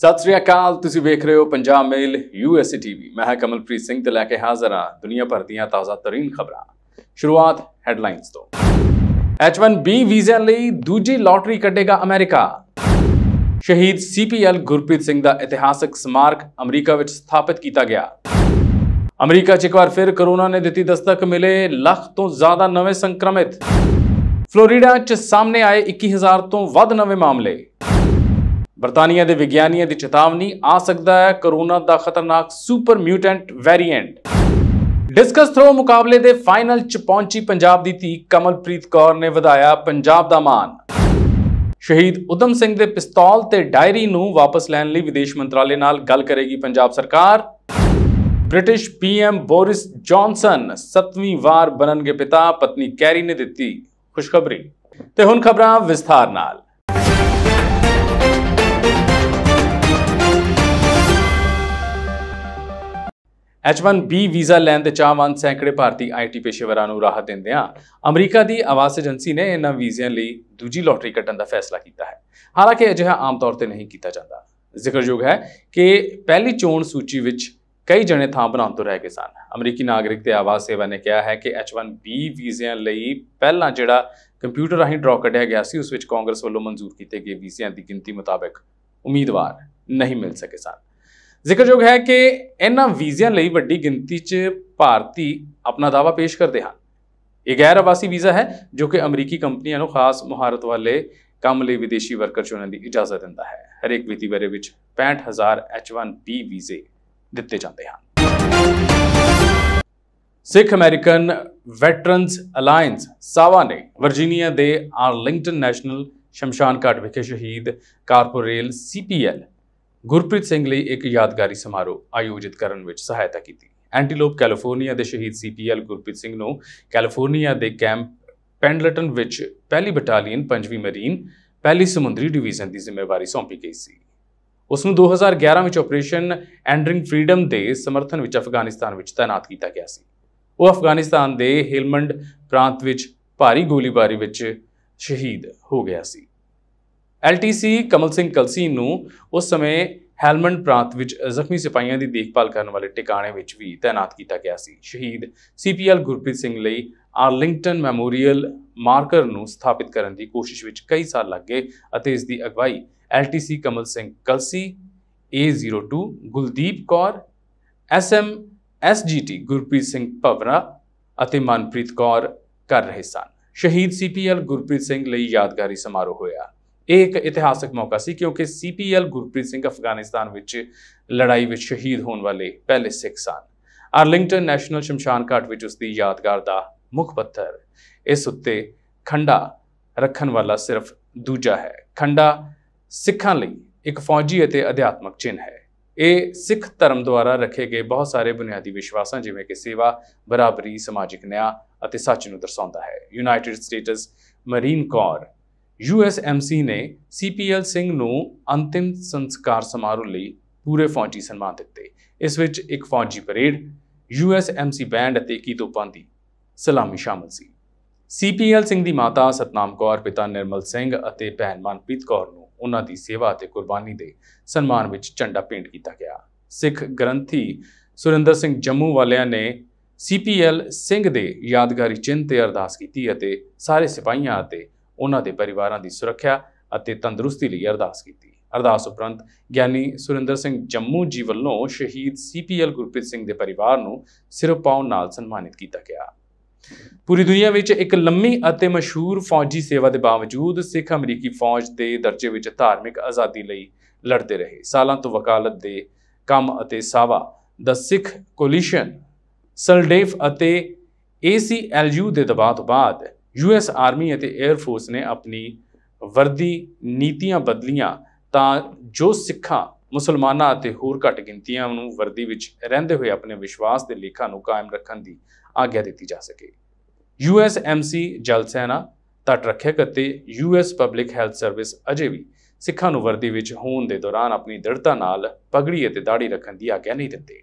ਸਤਿ ਸ੍ਰੀ ਅਕਾਲ ਤੁਸੀਂ ਵੇਖ ਰਹੇ ਹੋ ਪੰਜਾਬ ਮੇਲ ਯੂਐਸਏ ਟੀਵੀ ਮੈਂ ਹਾਂ ਕਮਲਪ੍ਰੀਤ ਸਿੰਘ ਤੇ ਲੈ ਕੇ ਹਾਜ਼ਰ ਹਾਂ ਦੁਨੀਆ ਭਰ ਦੀਆਂ ਤਾਜ਼ਾ ਤਰੀਨ ਖਬਰਾਂ ਸ਼ੁਰੂਆਤ ਹੈਡਲਾਈਨਸ ਤੋਂ H1B ਵੀਜ਼ਾ ਲਈ ਦੂਜੀ ਲਾਟਰੀ ਕੱਢੇਗਾ ਅਮਰੀਕਾ ਸ਼ਹੀਦ ਸੀਪੀਐਲ ਗੁਰਪ੍ਰੀਤ ਸਿੰਘ ਦਾ ਇਤਿਹਾਸਕ ਸਮਾਰਕ ਅਮਰੀਕਾ ਵਿੱਚ ਸਥਾਪਿਤ ਕੀਤਾ ਗਿਆ ਅਮਰੀਕਾ 'ਚ ਇੱਕ ਵਾਰ ਫਿਰ ਕਰੋਨਾ ਨੇ ਦਿੱਤੀ ਦਸਤਕ ਮਿਲੇ ਲੱਖ ਤੋਂ ਜ਼ਿਆਦਾ ਨਵੇਂ ਸੰਕਰਮਿਤ ਫਲੋਰੀਡਾ 'ਚ ਸਾਹਮਣੇ ਆਏ 21000 ਤੋਂ ਵੱਧ ਨਵੇਂ ਮਾਮਲੇ ਬਰਤਾਨੀਆ ਦੇ ਵਿਗਿਆਨੀਆਂ ਦੀ ਚੇਤਾਵਨੀ ਆ ਸਕਦਾ ਹੈ ਕਰੋਨਾ ਦਾ ਖਤਰਨਾਕ super mutant variant discus throw ਮੁਕਾਬਲੇ ਦੇ ਫਾਈਨਲ 'ਚ ਪਹੁੰਚੀ ਪੰਜਾਬ ਦੀ ਧੀ ਕਮਲਪ੍ਰੀਤ ਕੌਰ ਨੇ ਵਧਾਇਆ ਪੰਜਾਬ ਦਾ ਮਾਣ ਸ਼ਹੀਦ ਉਦਮ ਸਿੰਘ ਦੇ ਪਿਸਤੌਲ ਤੇ ਡਾਇਰੀ ਨੂੰ ਵਾਪਸ ਲੈਣ ਲਈ ਵਿਦੇਸ਼ ਮੰਤਰਾਲੇ ਨਾਲ ਗੱਲ ਕਰੇਗੀ ਪੰਜਾਬ ਸਰਕਾਰ ਬ੍ਰਿਟਿਸ਼ ਪੀਐਮ ਬੋਰਿਸ ਜੌਨਸਨ 7ਵੀਂ ਵਾਰ ਬਨਨਗੇ ਪਿਤਾ ਪਤਨੀ ਕੈਰੀ ਨੇ ਦਿੱਤੀ ਖੁਸ਼ਖਬਰੀ ਤੇ ਹੁਣ ਖਬਰਾਂ ਵਿਸਥਾਰ ਨਾਲ H1B ਵੀਜ਼ਾ ਲੈਣ ਦੇ ਚਾਹਵਾਨ ਸੈਂਕੜੇ ਭਾਰਤੀ ਆਈਟੀ ਪੇਸ਼ੇਵਰਾਂ ਨੂੰ ਰਾਹਤ ਦਿੰਦਿਆਂ ਅਮਰੀਕਾ ਦੀ ਆਵਾਸ ਏਜੰਸੀ ਨੇ ਇਹਨਾਂ ਵੀਜ਼ਿਆਂ ਲਈ ਦੂਜੀ ਲੋਟਰੀ ਕੱਢਣ ਦਾ ਫੈਸਲਾ ਕੀਤਾ ਹੈ ਹਾਲਾਂਕਿ ਅਜਿਹਾ ਆਮ ਤੌਰ ਤੇ ਨਹੀਂ ਕੀਤਾ ਜਾਂਦਾ ਜ਼ਿਕਰਯੋਗ ਹੈ ਕਿ ਪਹਿਲੀ ਚੋਣ ਸੂਚੀ ਵਿੱਚ ਕਈ ਜਣੇ ਥਾਂ ਬਣਾਉਣ ਤੋਂ ਰਹਿ ਗਏ ਸਨ ਅਮਰੀਕੀ ਨਾਗਰਿਕ ਤੇ ਆਵਾਸ ਸੇਵਾ ਨੇ ਕਿਹਾ ਹੈ ਕਿ H1B ਵੀਜ਼ਿਆਂ ਲਈ ਪਹਿਲਾਂ ਜਿਹੜਾ ਕੰਪਿਊਟਰ ਰਾਹੀਂ ਡਰਾ ਕੱਢਿਆ ਗਿਆ ਸੀ ਉਸ ਵਿੱਚ ਕਾਂਗਰਸ ਵੱਲੋਂ ਮਨਜ਼ੂਰ ਕੀਤੇ ਗਏ ਵੀਜ਼ਿਆਂ ਦੀ ਗਿਣਤੀ ਮੁਤਾਬਕ ਉਮੀਦਵਾਰ ਨਹੀਂ ਮਿਲ ਸਕੇ ਸਨ ਜ਼ਿਕਰਯੋਗ ਹੈ ਕਿ ਇਹਨਾਂ ਵੀਜ਼ਿਆਂ ਲਈ ਵੱਡੀ ਗਿਣਤੀ 'ਚ ਭਾਰਤੀ ਆਪਣਾ ਦਾਵਾ ਪੇਸ਼ ਕਰਦੇ ਹਨ ਇਹ ਗੈਰ ਆਵਾਸੀ ਵੀਜ਼ਾ ਹੈ ਜੋ ਕਿ ਅਮਰੀਕੀ ਕੰਪਨੀਆਂ ਨੂੰ ਖਾਸ ਮੁਹਾਰਤ ਵਾਲੇ ਕੰਮ ਲਈ ਵਿਦੇਸ਼ੀ ਵਰਕਰ ਚੁਣਨ ਦੀ ਇਜਾਜ਼ਤ ਦਿੰਦਾ ਹੈ ਹਰੇਕ ਵਿਤੀ ਬਾਰੇ ਵਿੱਚ 65000 H1B ਵੀਜ਼ੇ ਦਿੱਤੇ ਜਾਂਦੇ ਹਨ Sikh American veterans alliance SAVA ਨੇ ਵਰਜੀਨੀਆ ਦੇ ਆਰਲਿੰਗਟਨ ਨੈਸ਼ਨਲ ਸ਼ਮਸ਼ਾਨ ਘਾਟ ਵਿਖੇ ਸ਼ਹੀਦ ਕਾਰਪੋਰੇਲ ਸੀਪੀਐਲ ਗੁਰਪ੍ਰੀਤ ਸਿੰਘ ਲਈ ਇੱਕ ਯਾਦਗਾਰੀ ਸਮਾਰੋਹ ਆਯੋਜਿਤ ਕਰਨ ਵਿੱਚ ਸਹਾਇਤਾ ਕੀਤੀ ਐਂਟੀਲੋਪ ਕੈਲੀਫੋਰਨੀਆ ਦੇ ਸ਼ਹੀਦ ਸੀਪੀਐਲ ਗੁਰਪ੍ਰੀਤ ਸਿੰਘ ਨੂੰ ਕੈਲੀਫੋਰਨੀਆ ਦੇ ਕੈਂਪ ਪੈਂਡਲਟਨ ਵਿੱਚ ਪਹਿਲੀ ਬਟਾਲੀਅਨ 5ਵੀਂ ਮਰੀਨ ਪਹਿਲੀ ਸਮੁੰਦਰੀ ਡਿਵੀਜ਼ਨ ਦੀ ਜ਼ਿੰਮੇਵਾਰੀ ਸੌਂਪੀ ਗਈ ਸੀ ਉਸ ਨੂੰ 2011 ਵਿੱਚ ਆਪਰੇਸ਼ਨ ਐਂਡਰਿੰਗ ਫ੍ਰੀडम ਦੇ ਸਮਰਥਨ ਵਿੱਚ ਅਫਗਾਨਿਸਤਾਨ ਵਿੱਚ ਤਾਇਨਾਤ ਕੀਤਾ ਗਿਆ ਸੀ ਉਹ ਅਫਗਾਨਿਸਤਾਨ ਦੇ ਹਿਲਮੰਡ ਪ੍ਰਾਂਤ ਵਿੱਚ ਭਾਰੀ ਗੋਲੀਬਾਰੀ ਵਿੱਚ ਸ਼ਹੀਦ ਹੋ ਗਿਆ ਸੀ ਐਲਟੀਸੀ ਕਮਲ ਸਿੰਘ ਕਲਸੀ ਨੂੰ ਉਸ ਸਮੇਂ ਹੈਲਮੰਡ ਪ੍ਰਾਂਤ ਵਿੱਚ ਜ਼ਖਮੀ ਸਿਪਾਹੀਆਂ ਦੀ ਦੇਖਭਾਲ ਕਰਨ ਵਾਲੇ ਟਿਕਾਣੇ ਵਿੱਚ ਵੀ ਤਾਇਨਾਤ ਕੀਤਾ ਗਿਆ ਸੀ ਸ਼ਹੀਦ ਸੀਪੀਐਲ ਗੁਰਪ੍ਰੀਤ ਸਿੰਘ ਲਈ ਆਰਲਿੰਗਟਨ ਮੈਮੋਰੀਅਲ ਮਾਰਕਰ ਨੂੰ ਸਥਾਪਿਤ ਕਰਨ ਦੀ ਕੋਸ਼ਿਸ਼ ਵਿੱਚ ਕਈ ਸਾਲ ਲੱਗੇ ਅਤੇ ਇਸ ਦੀ ਅਗਵਾਈ LTC Kamal Singh Kalsi A02 Guldeep Kaur SM SGT Gurpreet Singh Pawra ਅਤੇ ਮਨਪ੍ਰੀਤ ਕੌਰ ਕਰ ਰਹੇ ਸਨ ਸ਼ਹੀਦ ਸੀਪੀਐਲ ਗੁਰਪ੍ਰੀਤ ਸਿੰਘ ਲਈ ਯਾਦਗਾਰੀ ਸਮਾਰੋਹ ਹੋਇਆ ਇਹ ਇੱਕ ਇਤਿਹਾਸਕ ਮੌਕਾ ਸੀ ਕਿਉਂਕਿ ਸੀਪੀਐਲ ਗੁਰਪ੍ਰੀਤ ਸਿੰਘ ਅਫਗਾਨਿਸਤਾਨ ਵਿੱਚ ਲੜਾਈ ਵਿੱਚ ਸ਼ਹੀਦ ਹੋਣ ਵਾਲੇ ਪਹਿਲੇ ਸਿੱਖ ਸਨ ਆਰਲਿੰਗਟਨ ਨੈਸ਼ਨਲ ਸ਼ਮਸ਼ਾਨ ਘਾਟ ਵਿੱਚ ਉਸ ਦੀ ਯਾਦਗਾਰ ਦਾ ਮੁੱਖ ਪੱਥਰ ਇਸ ਉੱਤੇ ਖੰਡਾ ਰੱਖਣ ਵਾਲਾ ਸਿਰਫ ਦੂਜਾ ਹੈ ਖੰਡਾ ਸਿੱਖਾਂ ਲਈ ਇੱਕ ਫੌਜੀ ਅਤੇ ਅਧਿਆਤਮਕ ਚਿੰਨ ਹੈ ਇਹ ਸਿੱਖ ਧਰਮ ਦੁਆਰਾ ਰੱਖੇ ਗਏ ਬਹੁਤ ਸਾਰੇ ਬੁਨਿਆਦੀ ਵਿਸ਼ਵਾਸਾਂ ਜਿਵੇਂ ਕਿ ਸੇਵਾ ਬਰਾਬਰੀ ਸਮਾਜਿਕ ਨਿਆਂ ਅਤੇ ਸੱਚ ਨੂੰ ਦਰਸਾਉਂਦਾ ਹੈ United States Marine Corps USMC ਨੇ ਸੀਪੀਐਲ ਸਿੰਘ ਨੂੰ ਅੰਤਿਮ ਸੰਸਕਾਰ ਸਮਾਰੋਹ ਲਈ ਪੂਰੇ ਫੌਜੀ ਸਨਮਾਨ ਦਿੱਤੇ ਇਸ ਵਿੱਚ ਇੱਕ ਫੌਜੀ ਪਰੇਡ ਯੂਐਸਐਮਸੀ ਬੈਂਡ ਅਤੇ ਕੀ ਤੋਪਾਂ ਦੀ ਸਲਾਮੀ ਸ਼ਾਮਲ ਸੀ ਸੀਪੀਐਲ ਸਿੰਘ ਦੀ ਮਾਤਾ ਸਤਨਾਮ ਕੌਰ ਪਿਤਾ ਨਿਰਮਲ ਸਿੰਘ ਅਤੇ ਭੈਣ ਮਨਪ੍ਰੀਤ ਕੌਰ ਨੂੰ ਉਹਨਾਂ ਦੀ ਸੇਵਾ ਅਤੇ ਕੁਰਬਾਨੀ ਦੇ ਸਨਮਾਨ ਵਿੱਚ ਝੰਡਾ ਪੇਂਟ ਕੀਤਾ ਗਿਆ ਸਿੱਖ ਗ੍ਰੰਥੀ ਸੁਰਿੰਦਰ ਸਿੰਘ ਜੰਮੂ ਵਾਲਿਆਂ ਨੇ ਸੀਪੀਐਲ ਸਿੰਘ ਦੇ ਯਾਦਗਾਰੀ ਚਿੰਨ੍ਹ ਤੇ ਅਰਦਾਸ ਕੀਤੀ ਅਤੇ ਸਾਰੇ ਸਿਪਾਹੀਆਂ ਅਤੇ ਉਹਨਾਂ ਦੇ ਪਰਿਵਾਰਾਂ ਦੀ ਸੁਰੱਖਿਆ ਅਤੇ ਤੰਦਰੁਸਤੀ ਲਈ ਅਰਦਾਸ ਕੀਤੀ ਅਰਦਾਸ ਉਪਰੰਤ ਗਿਆਨੀ ਸੁਰਿੰਦਰ ਸਿੰਘ ਜੰਮੂ ਜੀ ਵੱਲੋਂ ਸ਼ਹੀਦ ਸੀਪੀਐਲ ਗੁਰਪ੍ਰੀਤ ਸਿੰਘ ਦੇ ਪਰਿਵਾਰ ਨੂੰ ਸਿਰਪਾਉ ਨਾਲ ਸਨਮਾਨਿਤ ਕੀਤਾ ਗਿਆ ਪੂਰੀ ਦੁਨੀਆ ਵਿੱਚ ਇੱਕ ਲੰਮੀ ਅਤੇ ਮਸ਼ਹੂਰ ਫੌਜੀ ਸੇਵਾ ਦੇ ਬਾਵਜੂਦ ਸਿੱਖ ਅਮਰੀਕੀ ਫੌਜ ਦੇ ਦਰਜੇ ਵਿੱਚ ਧਾਰਮਿਕ ਆਜ਼ਾਦੀ ਲਈ ਲੜਦੇ ਰਹੇ ਸਾਲਾਂ ਤੋਂ ਵਕਾਲਤ ਦੇ ਕੰਮ ਅਤੇ ਸਾਵਾ ਦ ਸਿੱਖ ਕੋਲੀਸ਼ਨ ਸਲਡੇਫ ਅਤੇ ਏਸੀਐਲਯੂ ਦੇ ਦਬਾਅ ਤੋਂ ਬਾਅਦ ਯੂਐਸ ਆਰਮੀ ਅਤੇ 에ਅਰ ਫੋਰਸ ਨੇ ਆਪਣੀ ਵਰਦੀ ਨੀਤੀਆਂ ਬਦਲੀਆਂ ਤਾਂ ਜੋ ਸਿੱਖਾਂ ਮੁਸਲਮਾਨਾਂ ਅਤੇ ਹੋਰ ਘੱਟ ਗਿਣਤੀਆਂ ਨੂੰ ਵਰਦੀ ਵਿੱਚ ਰਹਿੰਦੇ ਹੋਏ ਆਪਣੇ ਵਿਸ਼ਵਾਸ ਦੇ ਲੇਖਾਂ ਨੂੰ ਕਾਇਮ ਰੱਖਣ ਦੀ ਆਗਿਆ ਦਿੱਤੀ ਜਾ ਸਕੇ ਯੂਐਸਐਮਸੀ ਜਲ ਸੈਨਾ ਤਟ ਰੱਖਿਅਕ ਅਤੇ ਯੂਐਸ ਪਬਲਿਕ ਹੈਲਥ ਸਰਵਿਸ ਅਜੇ ਵੀ ਸਿੱਖਾਂ ਨੂੰ ਵਰਦੀ ਵਿੱਚ ਹੋਣ ਦੇ ਦੌਰਾਨ ਆਪਣੀ ਦ੍ਰਿੜਤਾ ਨਾਲ ਪਗੜੀ ਅਤੇ ਦਾੜੀ ਰੱਖਣ ਦੀ ਆਗਿਆ ਨਹੀਂ ਦਿੰਦੇ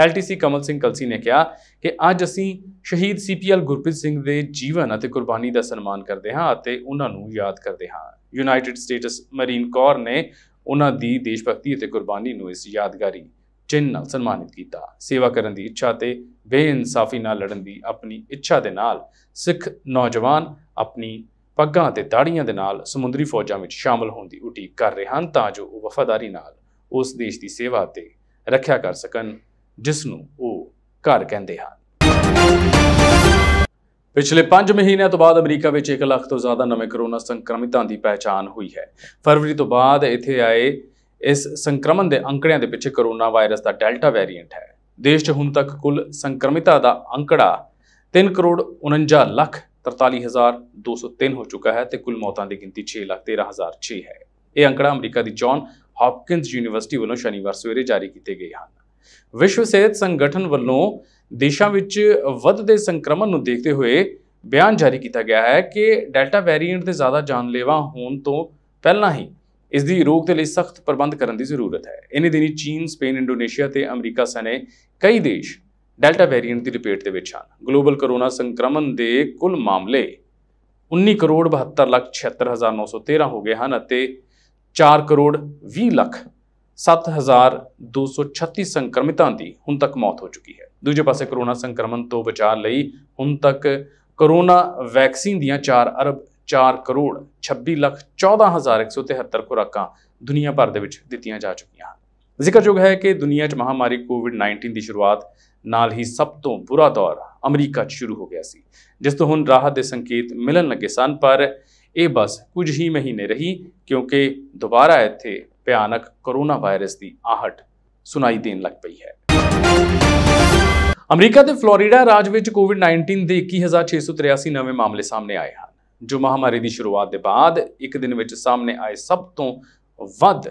ਐਲਟੀਸੀ ਕਮਲ ਸਿੰਘ ਕਲਸੀ ਨੇ ਕਿਹਾ ਕਿ ਅੱਜ ਅਸੀਂ ਸ਼ਹੀਦ ਸੀਪੀਐਲ ਗੁਰਪ੍ਰੀਤ ਸਿੰਘ ਦੇ ਜੀਵਨ ਅਤੇ ਕੁਰਬਾਨੀ ਦਾ ਸਨਮਾਨ ਕਰਦੇ ਹਾਂ ਅਤੇ ਉਹਨਾਂ ਨੂੰ ਯਾਦ ਕਰਦੇ ਹਾਂ ਯੂਨਾਈਟਿਡ ਸਟੇਟਸ ਮਰੀਨ ਕੋਰ ਨੇ ਉਹਨਾਂ ਦੀ ਦੇਸ਼ ਭਗਤੀ ਅਤੇ ਕੁਰਬਾਨੀ ਨੂੰ ਇਸ ਯਾਦਗਾਰੀ ਚਿੰਨ੍ਹ ਨਾਲ ਸਨਮਾਨਿਤ ਕੀਤਾ ਸੇਵਾ ਕਰਨ ਦੀ ਇੱਛਾ ਤੇ ਬੇਇਨਸਾਫੀ ਨਾਲ ਲੜਨ ਦੀ ਆਪਣੀ ਇੱਛਾ ਦੇ ਨਾਲ ਸਿੱਖ ਨੌਜਵਾਨ ਆਪਣੀ ਪੱਗਾਂ ਤੇ ਦਾੜੀਆਂ ਦੇ ਨਾਲ ਸਮੁੰਦਰੀ ਫੌਜਾਂ ਵਿੱਚ ਸ਼ਾਮਲ ਹੋਣ ਦੀ ਉਡੀਕ ਕਰ ਰਹੇ ਹਨ ਤਾਂ ਜੋ ਉਹ ਵਫਾਦਾਰੀ ਨਾਲ ਉਸ ਦੇਸ਼ ਦੀ ਸੇਵਾ ਤੇ ਰੱਖਿਆ ਕਰ ਸਕਣ ਜਿਸ ਨੂੰ ਉਹ ਘਰ ਕਹਿੰਦੇ ਹਨ ਪਿਛਲੇ 5 ਮਹੀਨਿਆਂ ਤੋਂ ਬਾਅਦ ਅਮਰੀਕਾ ਵਿੱਚ 1 ਲੱਖ ਤੋਂ ਜ਼ਿਆਦਾ ਨਵੇਂ ਕੋਰੋਨਾ ਸੰਕਰਮਿਤਾਂ ਦੀ ਪਛਾਣ ਹੋਈ ਹੈ ਫਰਵਰੀ ਤੋਂ ਬਾਅਦ ਇੱਥੇ ਆਏ ਇਸ ਸੰਕਰਮਣ ਦੇ ਅੰਕੜਿਆਂ ਦੇ ਪਿੱਛੇ ਕੋਰੋਨਾ ਵਾਇਰਸ ਦਾ ਡੈਲਟਾ ਵੇਰੀਐਂਟ ਹੈ ਦੇਸ਼ 'ਚ ਹੁਣ ਤੱਕ ਕੁੱਲ ਸੰਕਰਮਿਤਾਂ ਦਾ ਅੰਕੜਾ 3 ਕਰੋੜ 49 ਲੱਖ 43203 ਹੋ ਚੁੱਕਾ ਹੈ ਤੇ ਕੁੱਲ ਮੌਤਾਂ ਦੀ ਗਿਣਤੀ 6 ਲੱਖ 13006 ਹੈ ਇਹ ਅੰਕੜਾ ਅਮਰੀਕਾ ਦੀ ਜੌਨ ਹਾਪਕਿੰਸ ਯੂਨੀਵਰਸਿਟੀ ਵੱਲੋਂ ਸ਼ਨੀਵਾਰ ਸਵੇਰੇ ਜਾਰੀ ਕੀਤੇ ਗਏ ਹਨ ਵਿਸ਼ਵ ਸਿਹਤ ਸੰਗਠਨ ਵੱਲੋਂ ਦੇਸ਼ਾਂ ਵਿੱਚ ਵੱਧਦੇ ਸੰਕਰਮਣ ਨੂੰ ਦੇਖਦੇ ਹੋਏ ਬਿਆਨ ਜਾਰੀ ਕੀਤਾ ਗਿਆ ਹੈ ਕਿ ਡੈਲਟਾ ਵੈਰੀਐਂਟ ਦੇ ਜ਼ਿਆਦਾ ਜਾਨਲੇਵਾ ਹੋਣ ਤੋਂ ਪਹਿਲਾਂ ਹੀ ਇਸ ਦੀ ਰੋਕ ਦੇ ਲਈ ਸਖਤ ਪ੍ਰਬੰਧ ਕਰਨ ਦੀ ਜ਼ਰੂਰਤ ਹੈ ਇਨੀ ਦਿਨੀ ਚੀਨ ਸਪੇਨ ਇੰਡੋਨੇਸ਼ੀਆ ਤੇ ਅਮਰੀਕਾ ਸਣੇ ਕਈ ਦੇਸ਼ ਡੈਲਟਾ ਵੈਰੀਐਂਟ ਦੀ ਰਿਪੋਰਟ ਦੇ ਵਿੱਚ ਹਨ ਗਲੋਬਲ ਕਰੋਨਾ ਸੰਕਰਮਣ ਦੇ ਕੁੱਲ ਮਾਮਲੇ 19 ਕਰੋੜ 72 ਲੱਖ 76913 ਹੋ ਗਏ ਹਨ ਅਤੇ 4 ਕਰੋੜ 20 ਲੱਖ 7236 ਸੰਕਰਮਿਤਾਂ ਦੀ ਹੁਣ ਤੱਕ ਮੌਤ ਹੋ ਚੁੱਕੀ ਹੈ ਦੂਜੇ ਪਾਸੇ ਕੋਰੋਨਾ ਸੰਕਰਮਣ ਤੋਂ ਬਚਾਅ ਲਈ ਹੁਣ ਤੱਕ ਕੋਰੋਨਾ ਵੈਕਸੀਨ ਦੀਆਂ 4 ਅਰਬ 4 ਕਰੋੜ 26 ਲੱਖ 14173 ਖੁਰਾਕਾਂ ਦੁਨੀਆ ਭਰ ਦੇ ਵਿੱਚ ਦਿੱਤੀਆਂ ਜਾ ਚੁੱਕੀਆਂ ਹਨ ਜ਼ਿਕਰਯੋਗ ਹੈ ਕਿ ਦੁਨੀਆ 'ਚ ਮਹਾਮਾਰੀ ਕੋਵਿਡ-19 ਦੀ ਸ਼ੁਰੂਆਤ ਨਾਲ ਹੀ ਸਭ ਤੋਂ ਬੁਰਾ ਦੌਰ ਅਮਰੀਕਾ 'ਚ ਸ਼ੁਰੂ ਹੋ ਗਿਆ ਸੀ ਜਿਸ ਤੋਂ ਹੁਣ ਰਾਹਤ ਦੇ ਸੰਕੇਤ ਮਿਲਣ ਲੱਗੇ ਸਨ ਪਰ ਇਹ ਬਸ ਕੁਝ ਹੀ ਮਹੀਨੇ ਰਹੀ ਕਿਉਂਕਿ ਦੁਬਾਰਾ ਇੱਥੇ ਭਿਆਨਕ ਕਰੋਨਾ ਵਾਇਰਸ ਦੀ ਆਹਟ ਸੁਣਾਈ ਦੇਣ ਲੱਗ ਪਈ ਹੈ ਅਮਰੀਕਾ ਦੇ ਫਲੋਰੀਡਾ ਰਾਜ ਵਿੱਚ ਕੋਵਿਡ-19 ਦੇ 21683 ਨਵੇਂ ਮਾਮਲੇ ਸਾਹਮਣੇ ਆਏ ਹਨ ਜੋ ਮਹਾਮਾਰੀ ਦੀ ਸ਼ੁਰੂਆਤ ਦੇ ਬਾਅਦ ਇੱਕ ਦਿਨ ਵਿੱਚ ਸਾਹਮਣੇ ਆਏ ਸਭ ਤੋਂ ਵੱਧ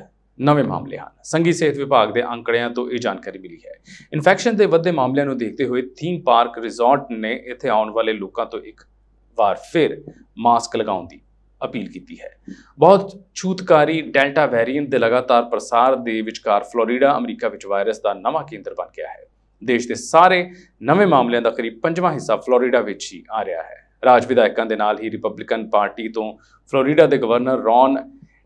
ਨਵੇਂ ਮਾਮਲੇ ਹਨ ਸੰਗੀ ਸਿਹਤ ਵਿਭਾਗ ਦੇ ਅੰਕੜਿਆਂ ਤੋਂ ਇਹ ਜਾਣਕਾਰੀ ਮਿਲੀ ਹੈ ਇਨਫੈਕਸ਼ਨ ਦੇ ਵੱਧੇ ਮਾਮਲਿਆਂ ਨੂੰ ਦੇਖਦੇ ਹੋਏ ਥੀਮ ਪਾਰਕ ਰਿਜ਼ੋਰਟ ਨੇ ਇੱਥੇ ਆਉਣ ਵਾਲੇ ਲੋਕਾਂ ਤੋਂ ਇੱਕ ਵਾਰ ਫਿਰ ਮਾਸਕ ਲਗਾਉਣ ਦੀ ਅਪੀਲ ਕੀਤੀ ਹੈ ਬਹੁਤ ਛੂਤਕਾਰੀ ਡੈਲਟਾ ਵੈਰੀਐਂਟ ਦੇ ਲਗਾਤਾਰ ਪ੍ਰਸਾਰ ਦੇ ਵਿਚਕਾਰ ਫਲੋਰੀਡਾ ਅਮਰੀਕਾ ਵਿੱਚ ਵਾਇਰਸ ਦਾ ਨਵਾਂ ਕੇਂਦਰ ਬਣ ਗਿਆ ਹੈ ਦੇਸ਼ ਦੇ ਸਾਰੇ ਨਵੇਂ ਮਾਮਲਿਆਂ ਦਾ ਕਰੀਬ ਪੰਜਵਾਂ ਹਿੱਸਾ ਫਲੋਰੀਡਾ ਵਿੱਚ ਹੀ ਆ ਰਿਹਾ ਹੈ ਰਾਜ ਵਿਧਾਇਕਾਂ ਦੇ ਨਾਲ ਹੀ ਰਿਪਬਲਿਕਨ ਪਾਰਟੀ ਤੋਂ ਫਲੋਰੀਡਾ ਦੇ ਗਵਰਨਰ ਰੌਨ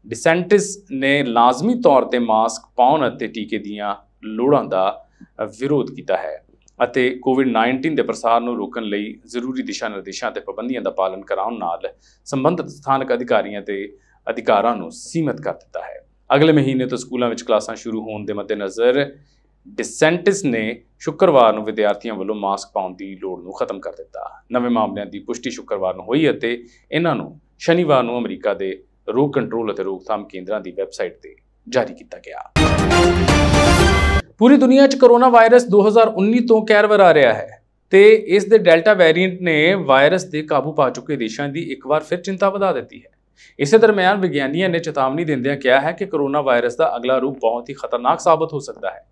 ਡਿਸੈਂਟਿਸ ਨੇ ਲਾਜ਼ਮੀ ਤੌਰ ਤੇ ਮਾਸਕ ਪਾਉਣ ਅਤੇ ਟੀਕੇ ਦੀਆਂ ਲੋੜਾਂ ਦਾ ਵਿਰੋਧ ਕੀਤਾ ਹੈ ਅਤੇ ਕੋਵਿਡ-19 ਦੇ ਪ੍ਰਸਾਰ ਨੂੰ ਰੋਕਣ ਲਈ ਜ਼ਰੂਰੀ ਦਿਸ਼ਾ ਨਿਰਦੇਸ਼ਾਂ ਤੇ ਪਾਬੰਦੀਆਂ ਦਾ ਪਾਲਣ ਕਰਾਉਣ ਨਾਲ ਸੰਬੰਧਿਤ ਸਥਾਨਕ ਅਧਿਕਾਰੀਆਂ ਤੇ ਅਧਿਕਾਰਾਂ ਨੂੰ ਸੀਮਿਤ ਕਰ ਦਿੱਤਾ ਹੈ ਅਗਲੇ ਮਹੀਨੇ ਤੋਂ ਸਕੂਲਾਂ ਵਿੱਚ ਕਲਾਸਾਂ ਸ਼ੁਰੂ ਹੋਣ ਦੇ ਮੱਦੇਨਜ਼ਰ ਡਿਸੈਂਟਿਸ ਨੇ ਸ਼ੁੱਕਰਵਾਰ ਨੂੰ ਵਿਦਿਆਰਥੀਆਂ ਵੱਲੋਂ ਮਾਸਕ ਪਾਉਣ ਦੀ ਲੋੜ ਨੂੰ ਖਤਮ ਕਰ ਦਿੱਤਾ ਨਵੇਂ ਮਾਮਲਿਆਂ ਦੀ ਪੁਸ਼ਟੀ ਸ਼ੁੱਕਰਵਾਰ ਨੂੰ ਹੋਈ ਅਤੇ ਇਹਨਾਂ ਨੂੰ ਸ਼ਨੀਵਾਰ ਨੂੰ ਅਮਰੀਕਾ ਦੇ ਰੋਗ ਕੰਟਰੋਲ ਅਤੇ ਰੋਕਥਾਮ ਕੇਂਦਰਾਂ ਦੀ ਵੈਬਸਾਈਟ ਤੇ ਜਾਰੀ ਕੀਤਾ ਗਿਆ ਪੂਰੀ ਦੁਨੀਆ 'ਚ ਕਰੋਨਾ ਵਾਇਰਸ 2019 ਤੋਂ ਕਹਿਰ ਵਰਾ ਰਿਹਾ ਹੈ ਤੇ ਇਸ ਦੇ ਡੈਲਟਾ ਵੇਰੀਐਂਟ ਨੇ ਵਾਇਰਸ ਦੇ ਕਾਬੂ ਪਾ ਚੁੱਕੇ ਦੇਸ਼ਾਂ ਦੀ ਇੱਕ ਵਾਰ ਫਿਰ ਚਿੰਤਾ ਵਧਾ ਦਿੱਤੀ ਹੈ ਇਸੇ ਦਰਮਿਆਨ ਵਿਗਿਆਨੀਆਂ ਨੇ ਚੇਤਾਵਨੀ ਦਿੰਦਿਆਂ ਕਿਹਾ ਹੈ ਕਿ ਕਰੋਨਾ ਵਾਇਰਸ ਦਾ ਅਗਲਾ ਰੂਪ ਬਹੁਤ ਹੀ ਖਤਰਨਾਕ ਸਾਬਤ ਹੋ ਸਕਦਾ ਹੈ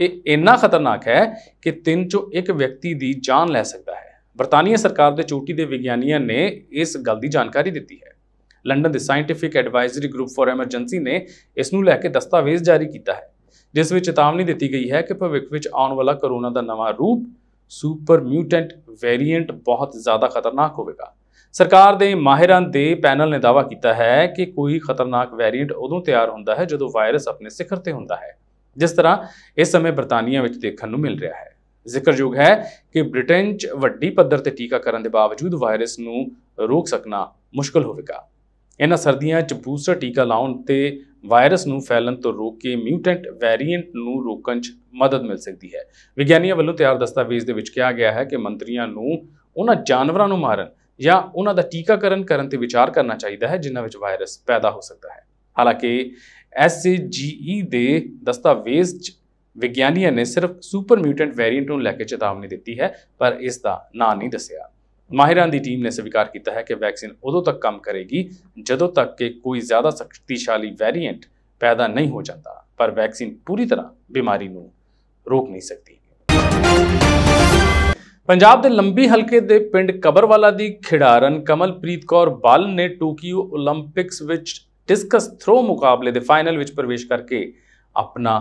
ਇਹ ਇੰਨਾ ਖਤਰਨਾਕ ਹੈ ਕਿ ਤਿੰਨ ਚੋਂ ਇੱਕ ਵਿਅਕਤੀ ਦੀ ਜਾਨ ਲੈ ਸਕਦਾ ਹੈ ਬ੍ਰਿਟਾਨੀਆ ਸਰਕਾਰ ਦੇ ਚੋਟੀ ਦੇ ਵਿਗਿਆਨੀਆਂ ਨੇ ਇਸ ਗੱਲ ਦੀ ਜਾਣਕਾਰੀ ਦਿੱਤੀ ਹੈ ਲੰਡਨ ਦੇ scientific advisory group for emergency ਨੇ ਇਸ ਨੂੰ ਲੈ ਕੇ ਦਸਤਾਵੇਜ਼ ਜਾਰੀ ਕੀਤਾ ਹੈ ਜਿਸ ਵਿੱਚ ਚੇਤਾਵਨੀ ਦਿੱਤੀ ਗਈ ਹੈ ਕਿ ਭਵਿੱਖ ਵਿੱਚ ਆਉਣ ਵਾਲਾ ਕਰੋਨਾ ਦਾ ਨਵਾਂ ਰੂਪ ਸੁਪਰ ਮਿਊਟੈਂਟ ਵੇਰੀਐਂਟ ਬਹੁਤ ਜ਼ਿਆਦਾ ਖਤਰਨਾਕ ਹੋਵੇਗਾ ਸਰਕਾਰ ਦੇ ਮਾਹਿਰਾਂ ਦੇ ਪੈਨਲ ਨੇ ਦਾਅਵਾ ਕੀਤਾ ਹੈ ਕਿ ਕੋਈ ਖਤਰਨਾਕ ਵੇਰੀਐਂਟ ਉਦੋਂ ਤਿਆਰ ਹੁੰਦਾ ਹੈ ਜਦੋਂ ਵਾਇਰਸ ਆਪਣੇ ਸਿਖਰ ਤੇ ਹੁੰਦਾ ਹੈ ਜਿਸ ਤਰ੍ਹਾਂ ਇਸ ਸਮੇਂ ਬਰਤਾਨੀਆ ਵਿੱਚ ਦੇਖਣ ਨੂੰ ਮਿਲ ਰਿਹਾ ਹੈ ਜ਼ਿਕਰਯੋਗ ਹੈ ਕਿ ਬ੍ਰਿਟੇਨ 'ਚ ਵੱਡੀ ਪੱਧਰ ਤੇ ਟੀਕਾਕਰਨ ਦੇ ਬਾਵਜੂਦ ਵਾਇਰਸ ਨੂੰ ਰੋਕ ਸਕਣਾ ਮੁਸ਼ਕਲ ਹੋਵੇਗਾ ਇਹਨਾਂ ਸਰਦੀਆਂ 'ਚ ਬੂਸਟਰ ਟੀਕਾ ਲਾਉਣ ਤੇ ਵਾਇਰਸ ਨੂੰ ਫੈਲਣ ਤੋਂ ਰੋਕ ਕੇ ਮਿਊਟੈਂਟ ਵੈਰੀਐਂਟ ਨੂੰ ਰੋਕਣ 'ਚ ਮਦਦ ਮਿਲ ਸਕਦੀ ਹੈ ਵਿਗਿਆਨੀਆਂ ਵੱਲੋਂ ਤਿਆਰ ਦਸਤਾਵੇਜ਼ ਦੇ ਵਿੱਚ ਕਿਹਾ ਗਿਆ ਹੈ ਕਿ ਮੰਤਰੀਆਂ ਨੂੰ ਉਹਨਾਂ ਜਾਨਵਰਾਂ ਨੂੰ ਮਾਰਨ ਜਾਂ ਉਹਨਾਂ ਦਾ ਟੀਕਾਕਰਨ ਕਰਨ ਤੇ ਵਿਚਾਰ ਕਰਨਾ ਚਾਹੀਦਾ ਹੈ ਜਿਨ੍ਹਾਂ ਵਿੱਚ ਵਾਇਰਸ ਪੈਦਾ ਹੋ ਸਕਦਾ ਹੈ ਹਾਲਾਂਕਿ ਐਸਜੀਈ ਦੇ ਦਸਤਾਵੇਜ਼ 'ਚ ਵਿਗਿਆਨੀਆਂ ਨੇ ਸਿਰਫ ਸੁਪਰ ਮਿਊਟੈਂਟ ਵੈਰੀਐਂਟ ਨੂੰ ਲੈ ਕੇ ਚੇਤਾਵਨੀ ਦਿੱਤੀ ਹੈ ਪਰ ਇਸ ਦਾ ਨਾਂ ਨਹੀਂ ਦੱਸਿਆ ਮਾਹਿਰਾਂ ਦੀ ਟੀਮ ਨੇ ਸਵੀਕਾਰ ਕੀਤਾ ਹੈ ਕਿ ਵੈਕਸੀਨ ਉਦੋਂ ਤੱਕ ਕੰਮ ਕਰੇਗੀ ਜਦੋਂ ਤੱਕ ਕਿ ਕੋਈ ਜ਼ਿਆਦਾ ਸ਼ਕਤੀਸ਼ਾਲੀ ਵੈਰੀਐਂਟ ਪੈਦਾ ਨਹੀਂ ਹੋ ਜਾਂਦਾ ਪਰ ਵੈਕਸੀਨ ਪੂਰੀ ਤਰ੍ਹਾਂ ਬਿਮਾਰੀ ਨੂੰ ਰੋਕ ਨਹੀਂ ਸਕਦੀ ਪੰਜਾਬ ਦੇ ਲੰਬੀ ਹਲਕੇ ਦੇ ਪਿੰਡ ਕਬਰਵਾਲਾ ਦੀ ਖਿਡਾਰਨ ਕਮਲਪ੍ਰੀਤ ਕੌਰ ਬਾਲ ਨੇ ਟੋਕੀਓ 올림픽ਸ ਵਿੱਚ ਡਿਸਕਸ ਥਰੋ ਮੁਕਾਬਲੇ ਦੇ ਫਾਈਨਲ ਵਿੱਚ ਪ੍ਰਵੇਸ਼ ਕਰਕੇ ਆਪਣਾ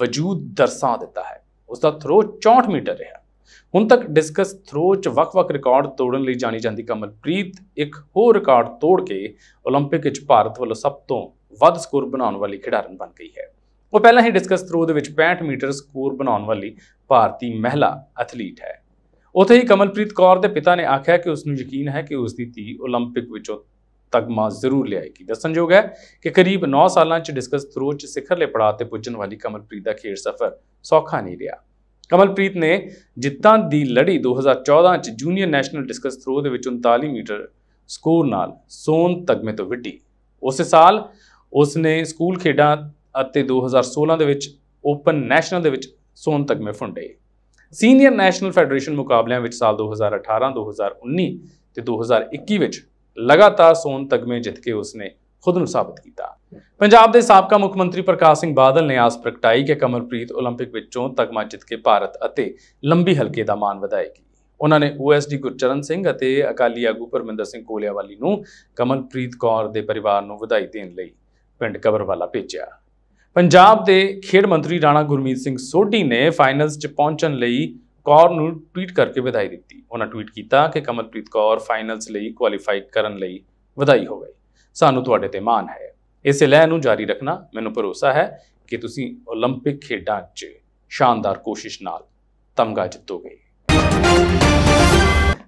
ਵਜੂਦ ਦਰਸਾ ਦਿੱਤਾ ਹੈ ਉਸ ਦਾ ਥਰੋ 64 ਮੀਟਰ ਰਿਹਾ ਹੁਣ ਤੱਕ ਡਿਸਕਸ ਥਰੋ 'ਚ ਵੱਖ-ਵੱਖ ਰਿਕਾਰਡ ਤੋੜਨ ਲਈ ਜਾਣੀ ਜਾਂਦੀ ਕਮਲਪ੍ਰੀਤ ਇੱਕ ਹੋਰ ਰਿਕਾਰਡ ਤੋੜ ਕੇ 올림픽 ਵਿੱਚ ਭਾਰਤ ਵੱਲੋਂ ਸਭ ਤੋਂ ਵੱਧ ਸਕੋਰ ਬਣਾਉਣ ਵਾਲੀ ਖਿਡਾਰਨ ਬਣ ਗਈ ਹੈ ਉਹ ਪਹਿਲਾਂ ਹੀ ਡਿਸਕਸ ਥਰੋ ਦੇ ਵਿੱਚ 65 ਮੀਟਰ ਸਕੋਰ ਬਣਾਉਣ ਵਾਲੀ ਭਾਰਤੀ ਮਹਿਲਾ ਐਥਲੀਟ ਹੈ ਉਥੇ ਹੀ ਕਮਲਪ੍ਰੀਤ ਕੌਰ ਦੇ ਪਿਤਾ ਨੇ ਆਖਿਆ ਕਿ ਉਸ ਨੂੰ ਯਕੀਨ ਹੈ ਕਿ ਉਸ ਦੀ ਧੀ 올림픽 ਵਿੱਚੋਂ ਤਗਮਾ ਜ਼ਰੂਰ ਲਿਆਏਗੀ ਦੱਸਣਯੋਗ ਹੈ ਕਿ ਕਰੀਬ 9 ਸਾਲਾਂ 'ਚ ਡਿਸਕਸ ਥਰੋ 'ਚ ਸਿਖਰਲੇ ਪੜਾਅ ਤੇ ਪੁੱਜਣ ਵਾਲੀ ਕਮਲਪ੍ਰੀਤ ਦਾ ਖੇਡ ਸਫ਼ਰ ਸੌਖਾ ਨਹੀਂ ਰਿਹਾ ਕਮਲਪ੍ਰੀਤ ਨੇ ਜਿੱਤਾਂ ਦੀ ਲੜੀ 2014 ਚ ਜੂਨੀਅਰ ਨੈਸ਼ਨਲ ਡਿਸਕਸ ਥਰੋ ਦੇ ਵਿੱਚ 39 ਮੀਟਰ ਸਕੋਰ ਨਾਲ ਸੋਨ ਤਗਮੇ ਤੋਂ ਵਿੱਢੀ ਉਸੇ ਸਾਲ ਉਸਨੇ ਸਕੂਲ ਖੇਡਾਂ ਅਤੇ 2016 ਦੇ ਵਿੱਚ ਓਪਨ ਨੈਸ਼ਨਲ ਦੇ ਵਿੱਚ ਸੋਨ ਤਗਮੇ ਫੁੰਡੇ ਸੀਨੀਅਰ ਨੈਸ਼ਨਲ ਫੈਡਰੇਸ਼ਨ ਮੁਕਾਬਲਿਆਂ ਵਿੱਚ ਸਾਲ 2018 2019 ਤੇ 2021 ਵਿੱਚ ਲਗਾਤਾਰ ਸੋਨ ਤਗਮੇ ਜਿੱਤ ਕੇ ਉਸਨੇ ਖੁਦ ਨੂੰ ਸਾਬਤ ਕੀਤਾ ਪੰਜਾਬ ਦੇ ਸਾਬਕਾ ਮੁੱਖ ਮੰਤਰੀ ਪ੍ਰਕਾਸ਼ ਸਿੰਘ ਬਾਦਲ ਨੇ ਆਸ ਪ੍ਰਗਟਾਈ ਕਿ ਕਮਲਪ੍ਰੀਤ 올림픽 ਵਿੱਚੋਂ ਤਗਮਾ ਜਿੱਤ ਕੇ ਭਾਰਤ ਅਤੇ ਲੰਬੀ ਹਲਕੇ ਦਾ ਮਾਣ ਵਧਾਏਗੀ ਉਹਨਾਂ ਨੇ ਓਐਸਡੀ ਗੁਰਚਰਨ ਸਿੰਘ ਅਤੇ ਅਕਾਲੀ ਆਗੂ ਪਰਮਿੰਦਰ ਸਿੰਘ ਕੋਲਿਆਵਾਲੀ ਨੂੰ ਕਮਲਪ੍ਰੀਤ ਕੌਰ ਦੇ ਪਰਿਵਾਰ ਨੂੰ ਵਧਾਈ ਦੇਣ ਲਈ ਪਿੰਡ ਕਬਰਵਾਲਾ ਭੇਜਿਆ ਪੰਜਾਬ ਦੇ ਖੇਡ ਮੰਤਰੀ ਰਾਣਾ ਗੁਰਮੀਤ ਸਿੰਘ ਸੋਢੀ ਨੇ ਫਾਈਨਲਸ 'ਚ ਪਹੁੰਚਣ ਲਈ ਕੌਰ ਨੂੰ ਟਵੀਟ ਕਰਕੇ ਵਧਾਈ ਦਿੱਤੀ ਉਹਨਾਂ ਟਵੀਟ ਕੀਤਾ ਕਿ ਕਮਲਪ੍ਰੀਤ ਕੌਰ ਫਾਈਨਲਸ ਲਈ ਕੁਆਲੀਫਾਈ ਕਰਨ ਲਈ ਵਧਾਈ ਹੋਵੇ ਸਾਨੂੰ ਤੁਹਾਡੇ ਤੇ ਮਾਣ ਹੈ ਇਸੇ ਲਹਿ ਨੂੰ ਜਾਰੀ ਰੱਖਣਾ ਮੈਨੂੰ ਭਰੋਸਾ ਹੈ ਕਿ ਤੁਸੀਂ 올림픽 ਖੇਡਾਂ 'ਚ ਸ਼ਾਨਦਾਰ ਕੋਸ਼ਿਸ਼ ਨਾਲ ਤਮਗਾ ਜਿੱਤੋਗੇ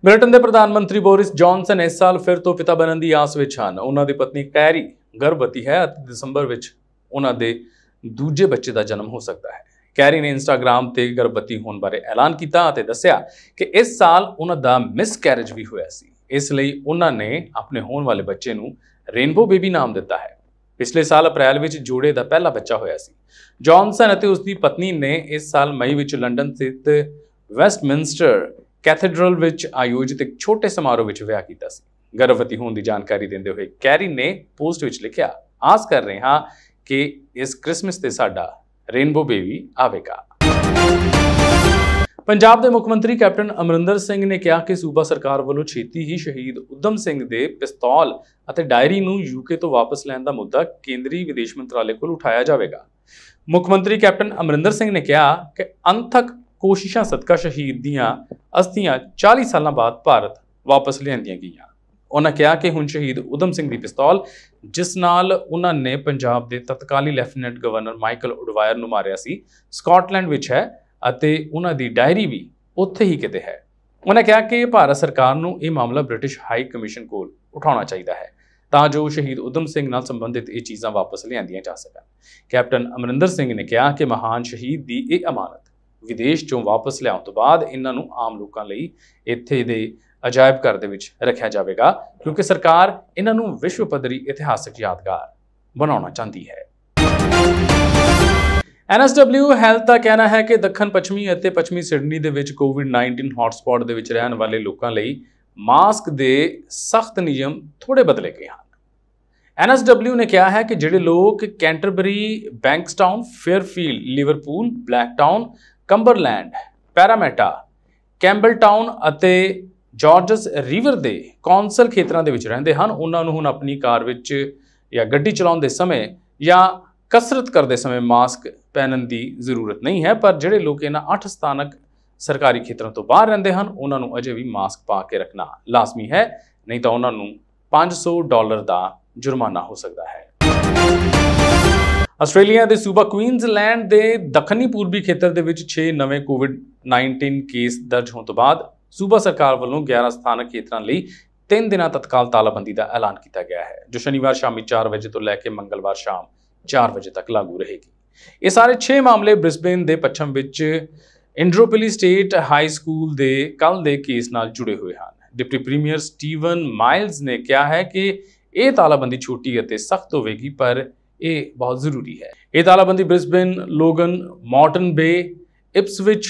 ਬ੍ਰਿਟਨ ਦੇ ਪ੍ਰਧਾਨ ਮੰਤਰੀ ਬੋਰਿਸ ਜੌਨਸਨ ਇਸ ਸਾਲ ਫਿਰ ਤੋਂ ਪਿਤਾ ਬਣਨ ਦੀ ਆਸ ਵਿੱਚ ਹਨ ਉਹਨਾਂ ਦੀ ਪਤਨੀ ਕੈਰੀ ਗਰਭਵਤੀ ਹੈ ਅਤੇ ਦਸੰਬਰ ਵਿੱਚ ਉਹਨਾਂ ਦੇ ਦੂਜੇ ਬੱਚੇ ਦਾ ਜਨਮ ਹੋ ਸਕਦਾ ਹੈ ਕੈਰੀ ਨੇ ਇੰਸਟਾਗ੍ਰam ਤੇ ਗਰਭਵਤੀ ਹੋਣ ਬਾਰੇ ਐਲਾਨ ਕੀਤਾ ਅਤੇ ਦੱਸਿਆ ਕਿ ਇਸ ਸਾਲ ਉਹਨਾਂ ਦਾ ਮਿਸਕੈਰੇਜ ਵੀ ਹੋਇਆ ਸੀ ਇਸ ਲਈ ਉਹਨਾਂ ਨੇ ਆਪਣੇ ਹੋਣ ਵਾਲੇ ਬੱਚੇ ਨੂੰ ਰੇਨਬੋ ਬੇਬੀ ਨਾਮ ਦਿੱਤਾ ਹੈ ਪਿਛਲੇ ਸਾਲ ਅਪ੍ਰੈਲ ਵਿੱਚ ਜੋੜੇ ਦਾ ਪਹਿਲਾ ਬੱਚਾ ਹੋਇਆ ਸੀ ਜੌਨਸਨ ਅਤੇ ਉਸ ਦੀ ਪਤਨੀ ਨੇ ਇਸ ਸਾਲ ਮਈ ਵਿੱਚ ਲੰਡਨ ਸਥਿਤ ਵੈਸਟਮਿੰਸਟਰ ਕੈਥੇਡ੍ਰਲ ਵਿੱਚ ਆਯੋਜਿਤ ਇੱਕ ਛੋਟੇ ਸਮਾਰੋਹ ਵਿੱਚ ਵਿਆਹ ਕੀਤਾ ਸੀ ਗਰਭਵਤੀ ਹੋਣ ਦੀ ਜਾਣਕਾਰੀ ਦਿੰਦੇ ਹੋਏ ਕੈਰੀ ਨੇ ਪੋਸਟ ਵਿੱਚ ਲਿਖਿਆ ਆਸ ਕਰ ਰਹੇ ਹਾਂ ਕਿ ਇਸ ਕ੍ਰਿਸਮਸ ਤੇ ਸਾਡਾ ਰੇਨਬੋ ਬੇਬੀ ਆਵੇਗਾ ਪੰਜਾਬ ਦੇ ਮੁੱਖ ਮੰਤਰੀ ਕੈਪਟਨ ਅਮਰਿੰਦਰ ਸਿੰਘ ਨੇ ਕਿਹਾ ਕਿ ਸੂਬਾ ਸਰਕਾਰ ਵੱਲੋਂ ਛੇਤੀ ਹੀ ਸ਼ਹੀਦ ਉਦਮ ਸਿੰਘ ਦੇ ਪਿਸਤੌਲ ਅਤੇ ਡਾਇਰੀ ਨੂੰ ਯੂਕੇ ਤੋਂ ਵਾਪਸ ਲੈਣ ਦਾ ਮੁੱਦਾ ਕੇਂਦਰੀ ਵਿਦੇਸ਼ ਮੰਤਰਾਲੇ ਕੋਲ ਉਠਾਇਆ ਜਾਵੇਗਾ ਮੁੱਖ ਮੰਤਰੀ ਕੈਪਟਨ ਅਮਰਿੰਦਰ ਸਿੰਘ ਨੇ ਕਿਹਾ ਕਿ ਅੰਤਕ ਕੋਸ਼ਿਸ਼ਾਂ ਸਦਕਾ ਸ਼ਹੀਦ ਦੀਆਂ ਅਸਥੀਆਂ 40 ਸਾਲਾਂ ਬਾਅਦ ਭਾਰਤ ਵਾਪਸ ਲਿਆਂਦੀਆਂ ਗਈਆਂ ਉਹਨਾਂ ਕਿਹਾ ਕਿ ਹੁਣ ਸ਼ਹੀਦ ਉਦਮ ਸਿੰਘ ਦੀ ਪਿਸਤੌਲ ਜਿਸ ਨਾਲ ਉਹਨਾਂ ਨੇ ਪੰਜਾਬ ਦੇ ਤਤਕਾਲੀ ਲੈਫਟੀਨੈਂਟ ਗਵਰਨਰ ਮਾਈਕਲ ਉਡਵਾਇਰ ਨੂੰ ਮਾਰਿਆ ਸੀ ਸਕਾਟਲੈਂਡ ਵਿੱਚ ਹੈ ਅਤੇ ਉਹਨਾਂ ਦੀ ਡਾਇਰੀ ਵੀ ਉੱਥੇ ਹੀ ਕਿਤੇ ਹੈ ਉਹਨਾਂ ਕਿਹਾ ਕਿ ਭਾਰਤ ਸਰਕਾਰ ਨੂੰ ਇਹ ਮਾਮਲਾ ਬ੍ਰਿਟਿਸ਼ ਹਾਈ ਕਮਿਸ਼ਨ ਕੋਲ ਉਠਾਉਣਾ ਚਾਹੀਦਾ ਹੈ ਤਾਂ ਜੋ ਸ਼ਹੀਦ ਉਦਮ ਸਿੰਘ ਨਾਲ ਸੰਬੰਧਿਤ ਇਹ ਚੀਜ਼ਾਂ ਵਾਪਸ ਲਿਆਂਦੀਆਂ ਜਾ ਸਕਣ ਕੈਪਟਨ ਅਮਰਿੰਦਰ ਸਿੰਘ ਨੇ ਕਿਹਾ ਕਿ ਮਹਾਨ ਸ਼ਹੀਦ ਦੀ ਇਹ ਅਮਾਨਤ ਵਿਦੇਸ਼ ਚੋਂ ਵਾਪਸ ਲਿਆਉਣ ਤੋਂ ਬਾਅਦ ਇਹਨਾਂ ਨੂੰ ਆਮ ਲੋਕਾਂ ਲਈ ਇੱਥੇ ਦੇ ਅਜਾਇਬ ਘਰ ਦੇ ਵਿੱਚ ਰੱਖਿਆ ਜਾਵੇਗਾ ਕਿਉਂਕਿ ਸਰਕਾਰ ਇਹਨਾਂ ਨੂੰ ਵਿਸ਼ਵ ਪੱਧਰੀ ਇਤਿਹਾਸਕ ਯਾਦਗਾਰ ਬਣਾਉਣਾ ਚਾਹੁੰਦੀ ਹੈ ਐਨਐਸਡਬਲਯੂ ਹੈਲਥ ਦਾ ਕਹਿਣਾ ਹੈ ਕਿ ਦੱਖਣ ਪੱਛਮੀ ਅਤੇ ਪੱਛਮੀ ਸਿਡਨੀ ਦੇ ਵਿੱਚ ਕੋਵਿਡ-19 ਹੌਟਸਪੌਟ ਦੇ ਵਿੱਚ ਰਹਿਣ ਵਾਲੇ ਲੋਕਾਂ ਲਈ ਮਾਸਕ ਦੇ ਸਖਤ ਨਿਯਮ ਥੋੜੇ ਬਦਲੇ ਗਏ ਹਨ ਐਨਐਸਡਬਲਯੂ ਨੇ ਕਿਹਾ ਹੈ ਕਿ ਜਿਹੜੇ ਲੋਕ Canterbury, Bankstown, Fairfield, Liverpool, Blacktown, Cumberland, Parramatta, Campbelltown ਅਤੇ ਜਾਰਜਸ ਰਿਵਰ ਦੇ ਕੌਂਸਲ ਖੇਤਰਾਂ ਦੇ ਵਿੱਚ ਰਹਿੰਦੇ ਹਨ ਉਹਨਾਂ ਨੂੰ ਹੁਣ ਆਪਣੀ ਕਾਰ ਵਿੱਚ ਜਾਂ ਗੱਡੀ ਚਲਾਉਣ ਦੇ ਸਮੇਂ ਜਾਂ ਕਸਰਤ ਕਰਦੇ ਸਮੇਂ ਮਾਸਕ ਪਹਿਨਣ ਦੀ ਜ਼ਰੂਰਤ ਨਹੀਂ ਹੈ ਪਰ ਜਿਹੜੇ ਲੋਕ ਇਹਨਾਂ 8 ਸਥਾਨਕ ਸਰਕਾਰੀ ਖੇਤਰਾਂ ਤੋਂ ਬਾਹਰ ਰਹਿੰਦੇ ਹਨ ਉਹਨਾਂ ਨੂੰ ਅਜੇ ਵੀ ਮਾਸਕ ਪਾ ਕੇ ਰੱਖਣਾ ਲਾਜ਼ਮੀ ਹੈ ਨਹੀਂ ਤਾਂ ਉਹਨਾਂ ਨੂੰ 500 ਡਾਲਰ ਦਾ ਜੁਰਮਾਨਾ ਹੋ ਸਕਦਾ ਹੈ ਆਸਟ੍ਰੇਲੀਆ ਦੇ ਸੂਬਾ ਕੁਈਨਜ਼ਲੈਂਡ ਦੇ ਦੱਖਣੀ ਪੂਰਬੀ ਖੇਤਰ ਦੇ ਵਿੱਚ 6 ਨਵੇਂ ਕੋਵਿਡ-19 ਕੇਸ ਦਰਜ ਹੋਣ ਤੋਂ ਬਾਅਦ ਸੂਬਾ ਸਰਕਾਰ ਵੱਲੋਂ 11 ਸਥਾਨਕ ਖੇਤਰਾਂ ਲਈ 3 ਦਿਨਾਂ ਤਤਕਾਲ ਤਾਲਾਬੰਦੀ ਦਾ ਐਲਾਨ ਕੀਤਾ ਗਿਆ ਹੈ ਜੋ ਸ਼ਨੀਵਾਰ ਸ਼ਾਮੀ 4 ਵਜੇ ਤੋਂ ਲੈ ਕੇ ਮੰਗਲਵਾਰ ਸ਼ਾਮ 4 ਵਜੇ ਤੱਕ ਲਾਗੂ ਰਹੇਗੀ ਇਹ ਸਾਰੇ 6 ਮਾਮਲੇ ਬ੍ਰਿਸਬੇਨ ਦੇ ਪੱਛਮ ਵਿੱਚ ਇੰਡਰੋਪਿਲੀ ਸਟੇਟ ਹਾਈ ਸਕੂਲ ਦੇ ਕੱਲ ਦੇ ਕੇਸ ਨਾਲ ਜੁੜੇ ਹੋਏ ਹਨ ਡਿਪਟੀ ਪ੍ਰੀਮੀਅਰ ਸਟੀਵਨ ਮਾਈਲਜ਼ ਨੇ ਕਿਹਾ ਹੈ ਕਿ ਇਹ ਤਾਲਾਬੰਦੀ ਛੋਟੀ ਅਤੇ ਸਖਤ ਹੋਵੇਗੀ ਪਰ ਇਹ ਬਹੁਤ ਜ਼ਰੂਰੀ ਹੈ ਇਹ ਤਾਲਾਬੰਦੀ Brisbane Logan Moreton Bay Ipswich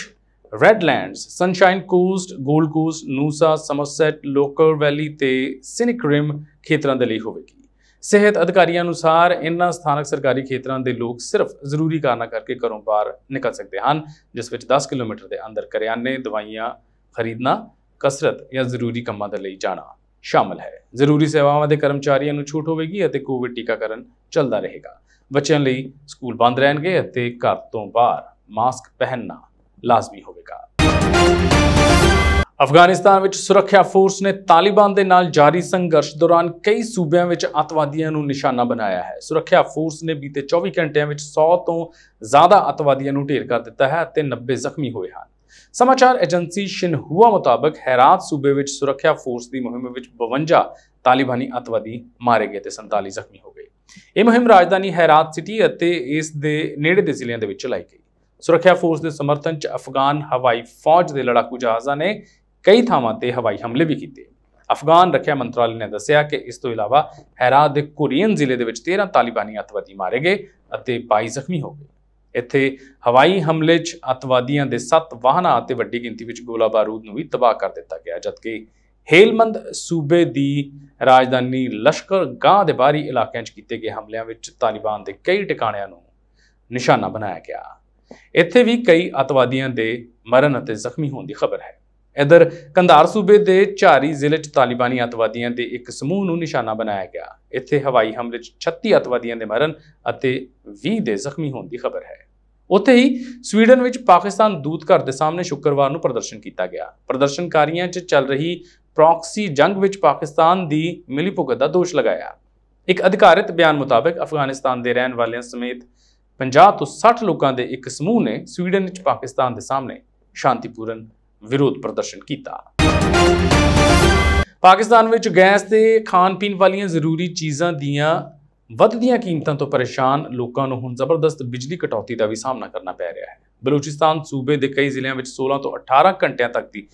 Redlands Sunshine Coast Gold Coast Noosa Somerset Lockyer Valley ਤੇ ਸਿਨਿਕ ਰਿਮ ਖੇਤਰਾਂ ਦੇ ਲਈ ਹੋਵੇਗੀ ਸਿਹਤ ਅਧਿਕਾਰੀਆਂ ਅਨੁਸਾਰ ਇਨ੍ਹਾਂ ਸਥਾਨਕ ਸਰਕਾਰੀ ਖੇਤਰਾਂ ਦੇ ਲੋਕ ਸਿਰਫ ਜ਼ਰੂਰੀ ਕਾਰਨਾਂ ਕਰਕੇ ਘਰੋਂ ਬਾਹਰ ਨਿਕਲ ਸਕਦੇ ਹਨ ਜਿਸ ਵਿੱਚ 10 ਕਿਲੋਮੀਟਰ ਦੇ ਅੰਦਰ ਕਰਿਆਨੇ ਦਵਾਈਆਂ ਖਰੀਦਣਾ ਕਸਰਤ ਜਾਂ ਜ਼ਰੂਰੀ ਕੰਮਾਂ ਦੇ ਲਈ ਜਾਣਾ ਸ਼ਾਮਲ ਹੈ ਜ਼ਰੂਰੀ ਸੇਵਾਵਾਂ ਦੇ ਕਰਮਚਾਰੀਆਂ ਨੂੰ ਛੂਟ ਹੋਵੇਗੀ ਅਤੇ ਕੋਵਿਡ ਟੀਕਾਕਰਨ ਚੱਲਦਾ ਰਹੇਗਾ ਬੱਚਿਆਂ ਲਈ ਸਕੂਲ ਬੰਦ ਰਹਿਣਗੇ ਅਤੇ ਘਰ ਤੋਂ ਬਾਹਰ ਮਾਸਕ ਪਹਿਨਣਾ ਲਾਜ਼ਮੀ ਹੋਵੇਗਾ ਅਫਗਾਨਿਸਤਾਨ ਵਿੱਚ ਸੁਰੱਖਿਆ ਫੋਰਸ ਨੇ ਤਾਲਿਬਾਨ ਦੇ ਨਾਲ ਜਾਰੀ ਸੰਘਰਸ਼ ਦੌਰਾਨ ਕਈ ਸੂਬਿਆਂ ਵਿੱਚ ਅਤਵਾਦੀਆਂ ਨੂੰ ਨਿਸ਼ਾਨਾ ਬਣਾਇਆ ਹੈ ਸੁਰੱਖਿਆ ਫੋਰਸ ਨੇ ਬੀਤੇ 24 ਘੰਟਿਆਂ ਵਿੱਚ 100 ਤੋਂ ਜ਼ਿਆਦਾ ਅਤਵਾਦੀਆਂ ਨੂੰ ਢੇਰ ਕਰ ਦਿੱਤਾ ਹੈ ਅਤੇ 90 ਜ਼ਖਮੀ ਹੋਏ ਹਨ ਸਮਾਚਾਰ ਏਜੰਸੀ ਸ਼ਿਨਹੂਆ ਮੁਤਾਬਕ ਹੈਰਾਤ ਸੂਬੇ ਵਿੱਚ ਸੁਰੱਖਿਆ ਫੋਰਸ ਦੀ ਮੁਹਿੰਮ ਵਿੱਚ 52 ਤਾਲਿਬਾਨੀ ਅਤਵਾਦੀ ਮਾਰੇ ਗਏ ਤੇ 47 ਜ਼ਖਮੀ ਹੋ ਗਏ ਇਹ ਮੁਹਿੰਮ ਰਾਜਧਾਨੀ ਹੈਰਾਤ ਸਿਟੀ ਅਤੇ ਇਸ ਦੇ ਨੇੜੇ ਦੇ ਜ਼ਿਲ੍ਹਿਆਂ ਦੇ ਵਿੱਚ ਚਲਾਈ ਗਈ ਸੁਰੱਖਿਆ ਫੋਰਸ ਦੇ ਸਮਰਥਨ 'ਚ ਅਫਗਾਨ ਹਵਾਈ ਫੌਜ ਦੇ ਲੜਾਕੂ ਜਹਾਜ਼ਾਂ ਨੇ ਕਈ ਥਾਵਾਂ ਤੇ ਹਵਾਈ ਹਮਲੇ ਵੀ ਕੀਤੇ ਅਫਗਾਨ ਰੱਖਿਆ ਮੰਤਰਾਲੇ ਨੇ ਦੱਸਿਆ ਕਿ ਇਸ ਤੋਂ ਇਲਾਵਾ ਹੈਰਾਤ ਦੇ ਕੁਰੀਅਨ ਜ਼ਿਲ੍ਹੇ ਦੇ ਵਿੱਚ 13 ਤਾਲਿਬਾਨੀ ਅਤਵਾਦੀ ਮਾਰੇ ਗਏ ਅਤੇ 22 ਜ਼ਖਮੀ ਹੋ ਗਏ ਇੱਥੇ ਹਵਾਈ ਹਮਲੇ 'ਚ ਅਤਵਾਦੀਆਂ ਦੇ 7 ਵਾਹਨਾਂ ਅਤੇ ਵੱਡੀ ਗਿਣਤੀ ਵਿੱਚ ਗੋਲਾ ਬਾਰੂਦ ਨੂੰ ਵੀ ਤਬਾਹ ਕਰ ਦਿੱਤਾ ਗਿਆ ਜਦਕਿ ਹੇਲਮੰਦ ਸੂਬੇ ਦੀ ਰਾਜਧਾਨੀ ਲਸ਼ਕਰ ਗਾਂ ਦੇ ਬਾਹਰੀ ਇਲਾਕਿਆਂ 'ਚ ਕੀਤੇ ਗਏ ਹਮਲਿਆਂ ਵਿੱਚ ਤਾਲਿਬਾਨ ਦੇ ਕਈ ਟਿਕਾਣਿਆਂ ਨੂੰ ਨਿਸ਼ਾਨਾ ਬਣਾਇਆ ਗਿਆ ਇੱਥੇ ਵੀ ਕਈ ਅਤਵਾਦੀਆਂ ਦੇ ਮਰਨ ਅਤੇ ਜ਼ਖਮੀ ਹੋਣ ਦੀ ਖਬਰ ਹੈ ਇਧਰ ਕੰਧਾਰ ਸੂਬੇ ਦੇ ਝਾਰੀ ਜ਼ਿਲ੍ਹੇ 'ਚ ਤਾਲਿਬਾਨੀ ਅਤਵਾਦੀਆਂ ਦੇ ਇੱਕ ਸਮੂਹ ਨੂੰ ਨਿਸ਼ਾਨਾ ਬਣਾਇਆ ਗਿਆ ਇੱਥੇ ਹਵਾਈ ਹਮਲੇ 'ਚ 36 ਅਤਵਾਦੀਆਂ ਦੇ ਮਰਨ ਅਤੇ 20 ਦੇ ਜ਼ਖਮੀ ਹੋਣ ਦੀ ਖਬਰ ਹੈ ਉੱਥੇ ਹੀ ਸਵੀਡਨ ਵਿੱਚ ਪਾਕਿਸਤਾਨ ਦੂਤ ਘਰ ਦੇ ਸਾਹਮਣੇ ਸ਼ੁੱਕਰਵਾਰ ਨੂੰ ਪ੍ਰਦਰਸ਼ਨ ਕੀਤਾ ਗਿਆ ਪ੍ਰਦਰਸ਼ਨਕਾਰੀਆਂ 'ਚ ਚੱਲ ਰਹੀ ਪ੍ਰੌਕਸੀ ਜੰਗ ਵਿੱਚ ਪਾਕਿਸਤਾਨ ਦੀ ਮਿਲੀਭੁਗਤ ਦਾ ਦੋਸ਼ ਲਗਾਇਆ ਇੱਕ ਅਧਿਕਾਰਿਤ ਬਿਆਨ ਮੁਤਾਬਕ ਅਫਗਾਨਿਸਤਾਨ ਦੇ ਰਹਿਣ ਵਾਲਿਆਂ ਸਮੇਤ 50 ਤੋਂ 60 ਲੋਕਾਂ ਦੇ ਇੱਕ ਸਮੂਹ ਨੇ ਸਵੀਡਨ ਵਿੱਚ ਪਾਕਿਸਤਾਨ ਦੇ ਸਾਹਮਣੇ ਸ਼ਾਂਤੀਪੂਰਨ ਵਿਰੋਧ ਪ੍ਰਦਰਸ਼ਨ ਕੀਤਾ ਪਾਕਿਸਤਾਨ ਵਿੱਚ ਗੈਸ ਤੇ ਖਾਣ-ਪੀਣ ਵਾਲੀਆਂ ਜ਼ਰੂਰੀ ਚੀਜ਼ਾਂ ਦੀਆਂ ਵੱਧਦੀਆਂ ਕੀਮਤਾਂ ਤੋਂ ਪਰੇਸ਼ਾਨ ਲੋਕਾਂ ਨੂੰ ਹੁਣ ਜ਼ਬਰਦਸਤ ਬਿਜਲੀ ਕਟੌਤੀ ਦਾ ਵੀ ਸਾਹਮਣਾ ਕਰਨਾ ਪੈ ਰਿਹਾ ਹੈ ਬਲੂਚਿਸਤਾਨ ਸੂਬੇ ਦੇ ਕਈ ਜ਼ਿਲ੍ਹਿਆਂ ਵਿੱਚ 16 ਤੋਂ 18 ਘੰਟਿਆਂ ਤੱਕ ਦੀ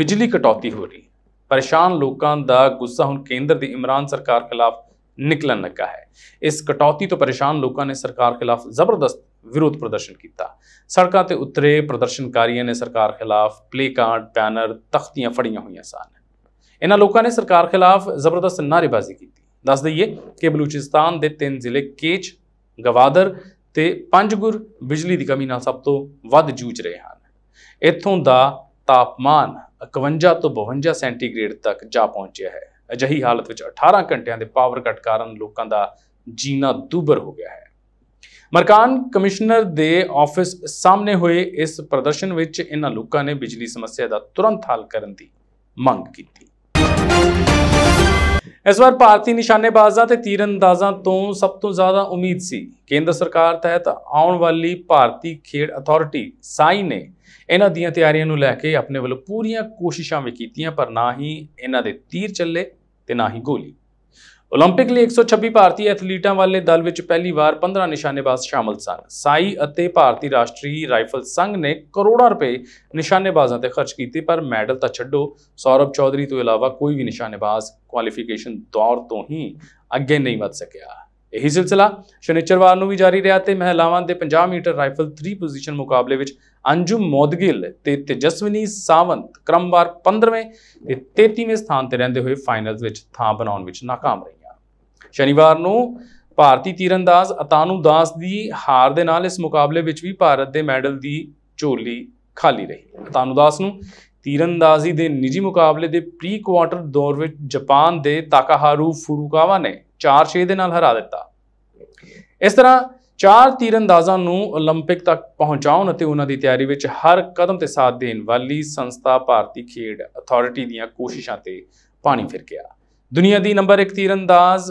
ਬਿਜਲੀ ਕਟੌਤੀ ਹੋ ਰਹੀ ਹੈ ਪਰੇਸ਼ਾਨ ਲੋਕਾਂ ਦਾ ਗੁੱਸਾ ਹੁਣ ਕੇਂਦਰ ਦੀ ਇਮਰਾਨ ਸਰਕਾਰ ਖਿਲਾਫ ਨਿਕਲਣ ਲੱਗਾ ਹੈ ਇਸ ਕਟੌਤੀ ਤੋਂ ਪਰੇਸ਼ਾਨ ਲੋਕਾਂ ਨੇ ਸਰਕਾਰ ਖਿਲਾਫ ਜ਼ਬਰਦਸਤ ਵਿਰੋਧ ਪ੍ਰਦਰਸ਼ਨ ਕੀਤਾ ਸੜਕਾਂ ਤੇ ਉਤਰੇ ਪ੍ਰਦਰਸ਼ਨਕਾਰੀਆਂ ਨੇ ਸਰਕਾਰ ਖਿਲਾਫ ਪਲੇਕਾਰਡ ਬੈਨਰ ਤਖਤੀਆਂ ਫੜੀਆਂ ਹੋਈਆਂ ਸਨ ਇਹਨਾਂ ਲੋਕਾਂ ਨੇ ਸਰਕਾਰ ਖਿਲਾਫ ਜ਼ਬਰਦਸਤ ਨਾਰੇਬਾਜ਼ੀ ਕੀਤੀ ਦੱਸ ਦਈਏ ਕਿ ਬਲੂਚਿਸਤਾਨ ਦੇ ਤਿੰਨ ਜ਼ਿਲ੍ਹੇ ਕੇਚ ਗਵਾਦਰ ਤੇ ਪੰਜਗੁਰ ਬਿਜਲੀ ਦੀ ਕਮੀ ਨਾਲ ਸਭ ਤੋਂ ਵੱਧ ਜੂਝ ਰਹੇ ਹਨ ਇੱਥੋਂ ਦਾ ਤਾਪਮਾਨ 51 ਤੋਂ 52 ਸੈਂਟੀਗ੍ਰੇਡ ਤੱਕ ਜਾ ਪਹੁੰਚਿਆ ਹੈ ਅਜਿਹੀ ਹਾਲਤ ਵਿੱਚ 18 ਘੰਟਿਆਂ ਦੇ ਪਾਵਰ ਕੱਟ ਕਾਰਨ ਲੋਕਾਂ ਦਾ ਜੀਣਾ ਦੁਬਰ ਹੋ ਗਿਆ ਹੈ ਮਰਕਾਨ ਕਮਿਸ਼ਨਰ ਦੇ ਆਫਿਸ ਸਾਹਮਣੇ ਹੋਏ ਇਸ ਪ੍ਰਦਰਸ਼ਨ ਵਿੱਚ ਇਹਨਾਂ ਲੋਕਾਂ ਨੇ ਬਿਜਲੀ ਸਮੱਸਿਆ ਦਾ ਤੁਰੰਤ ਹੱਲ ਕਰਨ ਦੀ ਮੰਗ ਕੀਤੀ ਇਸ ਵਾਰ ਭਾਰਤੀ ਨਿਸ਼ਾਨੇਬਾਜ਼ਾਂ ਤੇ ਤੀਰਅੰਦਾਜ਼ਾਂ ਤੋਂ ਸਭ ਤੋਂ ਜ਼ਿਆਦਾ ਉਮੀਦ ਸੀ ਕੇਂਦਰ ਸਰਕਾਰ ਤਹਿਤ ਆਉਣ ਵਾਲੀ ਭਾਰਤੀ ਖੇਡ ਅਥਾਰਟੀ ਸਾਈ ਨੇ ਇਹਨਾਂ ਦੀਆਂ ਤਿਆਰੀਆਂ ਨੂੰ ਲੈ ਕੇ ਆਪਣੇ ਵੱਲੋਂ ਪੂਰੀਆਂ ਕੋਸ਼ਿਸ਼ਾਂ ਵੀ ਕੀਤੀਆਂ ਪਰ ਨਾ ਹੀ ਇਹਨਾਂ ਦੇ ਤੀਰ ਚੱਲੇ ਤੇ ਨਾ ਹੀ ਗੋਲੀ ਓਲੰਪਿਕ ਲਈ 126 ਭਾਰਤੀ ਐਥਲੀਟਾਂ ਵਾਲੇ ਦਲ ਵਿੱਚ ਪਹਿਲੀ ਵਾਰ 15 ਨਿਸ਼ਾਨੇਬਾਜ਼ ਸ਼ਾਮਲ ਸਨ। ਸਾਈ ਅਤੇ ਭਾਰਤੀ ਰਾਸ਼ਟਰੀ ਰਾਈਫਲ ਸੰਘ ਨੇ ਕਰੋੜਾਂ ਰੁਪਏ ਨਿਸ਼ਾਨੇਬਾਜ਼ਾਂ ਤੇ ਖਰਚ ਕੀਤੇ ਪਰ ਮੈਡਲ ਤਾਂ ਛੱਡੋ ਸੌਰਵ ਚੌਧਰੀ ਤੋਂ ਇਲਾਵਾ ਕੋਈ ਵੀ ਨਿਸ਼ਾਨੇਬਾਜ਼ ਕੁਆਲੀਫਿਕੇਸ਼ਨ ਦੌਰ ਤੋਂ ਹੀ ਅੱਗੇ ਨਹੀਂ ਵਧ ਸਕਿਆ। ਇਹੀ ਸਿਲਸਿਲਾ ਸ਼ਨੀਚਰਵਾਰ ਨੂੰ ਵੀ ਜਾਰੀ ਰਿਹਾ ਤੇ ਮਹਿਲਾਵਾਂ ਦੇ 50 ਮੀਟਰ ਰਾਈਫਲ 3 ਪੋਜੀਸ਼ਨ ਮੁਕਾਬਲੇ ਵਿੱਚ ਅੰਜੂ ਮੋਦਗਿਲ ਤੇ ਤੇਜਸਵਨੀ ਸਾਵੰਤ ਕ੍ਰਮਵਾਰ 15ਵੇਂ ਤੇ 33ਵੇਂ ਸਥਾਨ ਤੇ ਰਹਿੰਦੇ ਹੋਏ ਫਾਈਨਲਸ ਵਿੱਚ ਥਾਂ ਬਣਾਉਣ ਵਿੱਚ ناکਾਮ ਰਹੀਆਂ ਸ਼ਨੀਵਾਰ ਨੂੰ ਭਾਰਤੀ ਤੀਰੰਦਾਜ਼ ਅਤਾਨੂ ਦਾਸ ਦੀ ਹਾਰ ਦੇ ਨਾਲ ਇਸ ਮੁਕਾਬਲੇ ਵਿੱਚ ਵੀ ਭਾਰਤ ਦੇ ਮੈਡਲ ਦੀ ਝੋਲੀ ਖਾਲੀ ਰਹੀ ਅਤਾਨੂ ਦਾਸ ਨੂੰ ਤੀਰੰਦਾਜ਼ੀ ਦੇ ਨਿੱਜੀ ਮੁਕਾਬਲੇ ਦੇ ਪ੍ਰੀ ਕੁਆਰਟਰ ਦੌਰ ਵਿੱਚ ਜਾਪਾਨ ਦੇ ਤਾਕਾਹਾਰੂ ਫੁਰੂਕਾਵਾ ਨੇ 4-6 ਦੇ ਨਾਲ ਹਰਾ ਦਿੱਤਾ ਇਸ ਤਰ੍ਹਾਂ ਚਾਰ ਤੀਰੰਦਾਜ਼ਾਂ ਨੂੰ 올림픽 ਤੱਕ ਪਹੁੰਚਾਉਣ ਅਤੇ ਉਹਨਾਂ ਦੀ ਤਿਆਰੀ ਵਿੱਚ ਹਰ ਕਦਮ ਤੇ ਸਾਥ ਦੇਣ ਵਾਲੀ ਸੰਸਥਾ ਭਾਰਤੀ ਖੇਡ ਅਥਾਰਟੀ ਦੀਆਂ ਕੋਸ਼ਿਸ਼ਾਂ ਤੇ ਪਾਣੀ ਫਿਰ ਗਿਆ ਦੁਨੀਆ ਦੀ ਨੰਬਰ 1 ਤੀਰੰਦਾਜ਼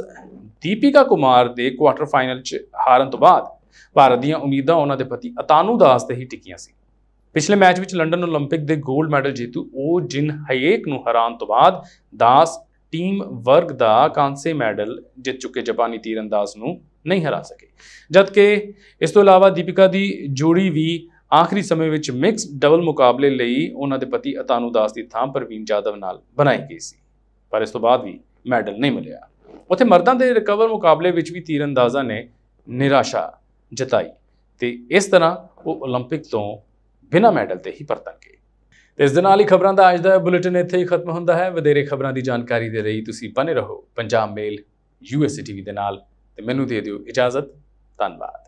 ਦੀਪਿਕਾ ਕੁਮਾਰ ਦੇ ਕੁਆਟਰ ਫਾਈਨਲ 'ਚ ਹਾਰਨ ਤੋਂ ਬਾਅਦ ਭਾਰਤ ਦੀਆਂ ਉਮੀਦਾਂ ਉਹਨਾਂ ਦੇ ਪਤੀ ਅਤਾਨੂ ਦਾਸ ਤੇ ਹੀ ਟਿਕੀਆਂ ਸੀ ਪਿਛਲੇ ਮੈਚ ਵਿੱਚ ਲੰਡਨ 올림픽 ਦੇ 골ਡ ਮੈਡਲ ਜੇਤੂ ਉਹ ਜਿਨ ਹਯੇਕ ਨੂੰ ਹਰਾਉਣ ਤੋਂ ਬਾਅਦ ਦਾਸ ਟੀਮ ਵਰਗ ਦਾ ਕਾਂਸੇ ਮੈਡਲ ਜਿੱਤ ਚੁੱਕੇ ਜਾਪਾਨੀ ਤੀਰੰਦਾਜ਼ ਨੂੰ ਨਹੀਂ ਹਰਾ ਸਕੇ ਜਦਕਿ ਇਸ ਤੋਂ ਇਲਾਵਾ ਦੀਪਿਕਾ ਦੀ ਜੋੜੀ ਵੀ ਆਖਰੀ ਸਮੇਂ ਵਿੱਚ ਮਿਕਸ ਡਬਲ ਮੁਕਾਬਲੇ ਲਈ ਉਹਨਾਂ ਦੇ ਪਤੀ ਅਤਾਨੂ ਦਾਸ ਦੀ ਥਾਂ ਪ੍ਰਵੀਨ ਜਾਦਵ ਨਾਲ ਬਣਾਈ ਗਈ ਸੀ ਪਰ ਇਸ ਤੋਂ ਬਾਅਦ ਵੀ ਮੈਡਲ ਨਹੀਂ ਮਿਲਿਆ ਉੱਥੇ ਮਰਦਾਂ ਦੇ ਰਿਕਵਰ ਮੁਕਾਬਲੇ ਵਿੱਚ ਵੀ ਤੀਰਅੰਦਾਜ਼ਾਂ ਨੇ ਨਿਰਾਸ਼ਾ ਜਤਾਈ ਤੇ ਇਸ ਤਰ੍ਹਾਂ ਉਹ 올림픽 ਤੋਂ ਬਿਨਾਂ ਮੈਡਲ ਤੇ ਹੀ ਪਰਤਣਗੇ ਤੇ ਇਸ ਦੇ ਨਾਲ ਹੀ ਖਬਰਾਂ ਦਾ ਅੱਜ ਦਾ ਬੁਲੇਟਿਨ ਇੱਥੇ ਹੀ ਖਤਮ ਹੁੰਦਾ ਹੈ ਵਧੇਰੇ ਖਬਰਾਂ ਦੀ ਜਾਣਕਾਰੀ ਦੇ ਲਈ ਤੁਸੀਂ ਬਨੇ ਰਹੋ ਪੰਜਾਬ ਮੇਲ ਯੂਐਸਏ ਟੀਵੀ ਦੇ ਨਾਲ ਤੇ ਮੈਨੂੰ ਦੇ ਦਿਓ ਇਜਾਜ਼ਤ ਧੰਨਵਾਦ